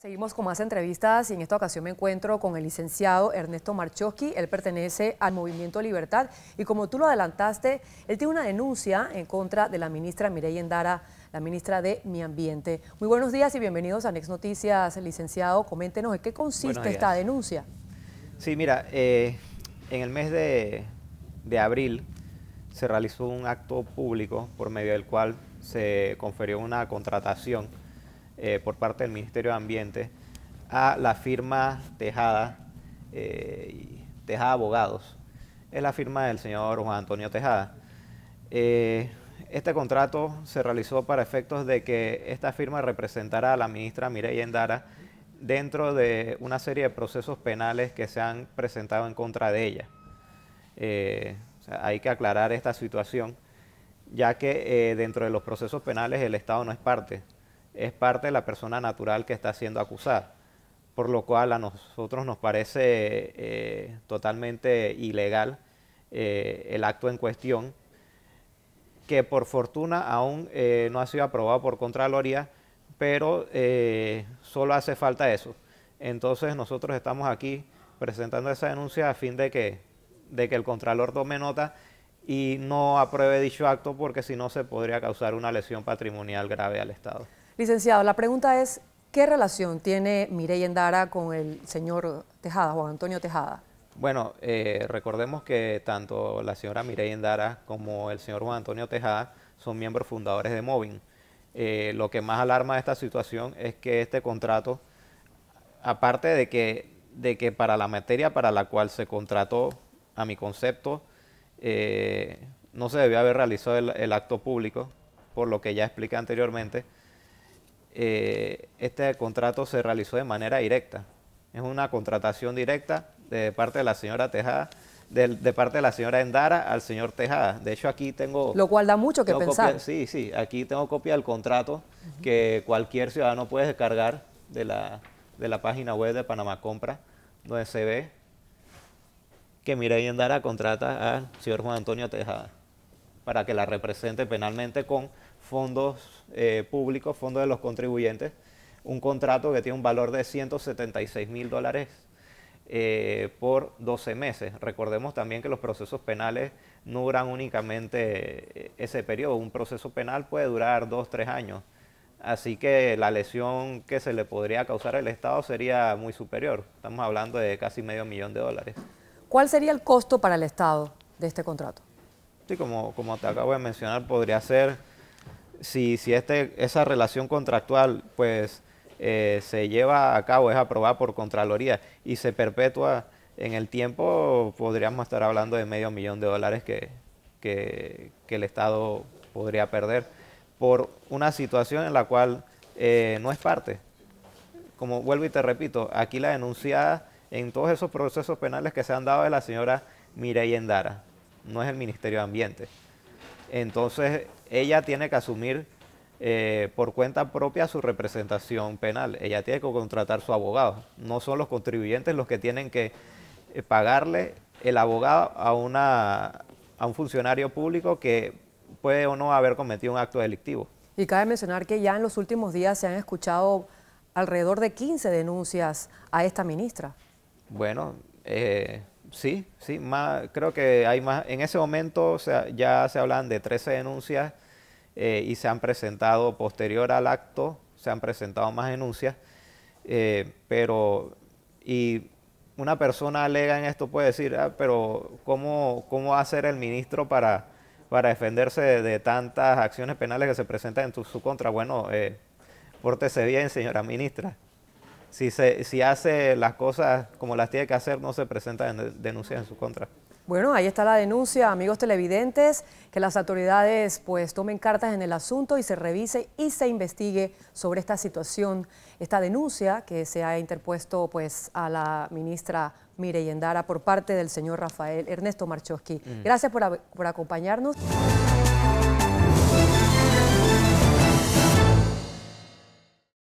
Seguimos con más entrevistas y en esta ocasión me encuentro con el licenciado Ernesto Marchowski. Él pertenece al Movimiento Libertad y como tú lo adelantaste, él tiene una denuncia en contra de la ministra Mireille Endara, la ministra de Mi Ambiente. Muy buenos días y bienvenidos a Next Noticias, licenciado. Coméntenos en qué consiste esta denuncia. Sí, mira, eh, en el mes de, de abril se realizó un acto público por medio del cual se conferió una contratación eh, por parte del Ministerio de Ambiente a la firma Tejada, eh, Tejada Abogados. Es la firma del señor Juan Antonio Tejada. Eh, este contrato se realizó para efectos de que esta firma representara a la ministra Mireya Endara dentro de una serie de procesos penales que se han presentado en contra de ella. hay que aclarar esta situación, ya que dentro de los procesos penales el Estado no es parte, es parte de la persona natural que está siendo acusada, por lo cual a nosotros nos parece eh, totalmente ilegal eh, el acto en cuestión, que por fortuna aún eh, no ha sido aprobado por Contraloría, pero solo hace falta eso. Entonces nosotros estamos aquí presentando esa denuncia a fin de que, de que el Contralor tome nota y no apruebe dicho acto porque si no se podría causar una lesión patrimonial grave al Estado. Licenciado, la pregunta es, ¿qué relación tiene Mireille Endara con el señor Tejada, Juan Antonio Tejada? Bueno, eh, recordemos que tanto la señora Mireille Endara como el señor Juan Antonio Tejada son miembros fundadores de Movin. Eh, lo que más alarma de esta situación es que este contrato, aparte de que, de que para la materia para la cual se contrató, a mi concepto, eh, no se debió haber realizado el, el acto público, por lo que ya expliqué anteriormente, eh, este contrato se realizó de manera directa. Es una contratación directa de parte de la señora Tejada, de, parte de la señora Endara al señor Tejada. De hecho, aquí tengo... Lo cual da mucho que pensar. sí, sí, aquí tengo copia del contrato que cualquier ciudadano puede descargar de la, de la página web de Panamá Compra, donde se ve que Mireille Endara contrata al señor Juan Antonio Tejada para que la represente penalmente con fondos eh, públicos, fondos de los contribuyentes, un contrato que tiene un valor de 176 mil dólares eh, por 12 meses. Recordemos también que los procesos penales no duran únicamente eh, ese periodo, un proceso penal puede durar dos, tres años. Así que la lesión que se le podría causar al Estado sería muy superior. Estamos hablando de casi medio millón de dólares. ¿Cuál sería el costo para el Estado de este contrato? como, como te acabo de mencionar, podría ser si, este, esa relación contractual pues eh, se lleva a cabo, es aprobada por Contraloría y se perpetúa en el tiempo, podríamos estar hablando de medio millón de dólares que, que, el Estado podría perder por una situación en la cual eh, no es parte. Como vuelvo y te repito, aquí la denunciada en todos esos procesos penales que se han dado de la señora Mireya Endara no es el Ministerio de Ambiente. Entonces, ella tiene que asumir eh, por cuenta propia su representación penal. Ella tiene que contratar su abogado. No son los contribuyentes los que tienen que eh, pagarle el abogado a, una, a un funcionario público que puede o no haber cometido un acto delictivo. Y cabe mencionar que ya en los últimos días se han escuchado alrededor de 15 denuncias a esta ministra. Bueno, eh, sí, sí, más, creo que hay más. En ese momento o sea, ya se hablan de 13 denuncias eh, y se han presentado, posterior al acto, se han presentado más denuncias. Eh, pero, y una persona alega en esto puede decir, ah, pero ¿cómo, ¿cómo va a ser el ministro para, para defenderse de, tantas acciones penales que se presentan en su contra? Bueno, eh, pórtese bien, señora ministra si, hace las cosas como las tiene que hacer, no se presenta denuncia en su contra. Bueno, ahí está la denuncia, amigos televidentes, que las autoridades pues tomen cartas en el asunto y se revise y se investigue sobre esta situación, esta denuncia que se ha interpuesto pues a la ministra Mireyendara por parte del señor Rafael Ernesto Marchowski. Mm. Gracias por, por acompañarnos.